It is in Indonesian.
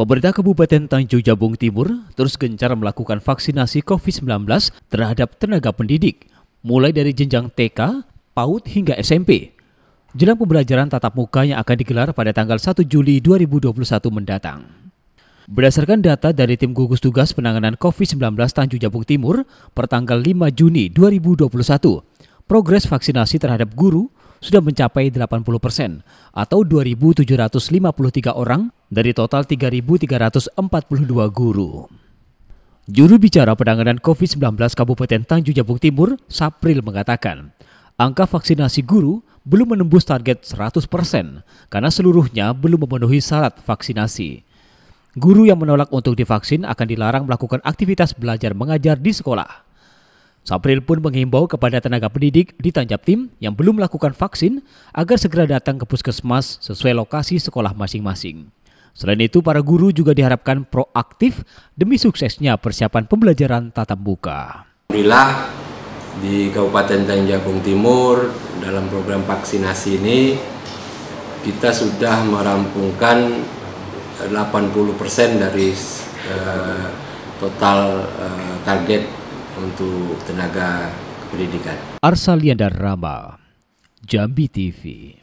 Pemerintah Kabupaten Tanjung Jabung Timur terus gencar melakukan vaksinasi COVID-19 terhadap tenaga pendidik, mulai dari jenjang TK, PAUD hingga SMP. Jelang pembelajaran tatap muka yang akan digelar pada tanggal 1 Juli 2021 mendatang. Berdasarkan data dari tim gugus tugas penanganan COVID-19 Tanjung Jabung Timur per tanggal 5 Juni 2021, progres vaksinasi terhadap guru, sudah mencapai 80 persen atau 2.753 orang dari total 3.342 guru. Juru bicara penanganan COVID-19 Kabupaten Tanjung Jabung Timur, Sapril mengatakan, angka vaksinasi guru belum menembus target 100 persen karena seluruhnya belum memenuhi syarat vaksinasi. Guru yang menolak untuk divaksin akan dilarang melakukan aktivitas belajar mengajar di sekolah. Sapril pun menghimbau kepada tenaga pendidik di Tanjab Tim yang belum melakukan vaksin agar segera datang ke puskesmas sesuai lokasi sekolah masing-masing. Selain itu, para guru juga diharapkan proaktif demi suksesnya persiapan pembelajaran tatap muka. Alhamdulillah di Kabupaten Tanjabung Timur dalam program vaksinasi ini kita sudah merampungkan 80% dari eh, total eh, target untuk tenaga pendidikan. Arsalianda Rama, Jambi TV.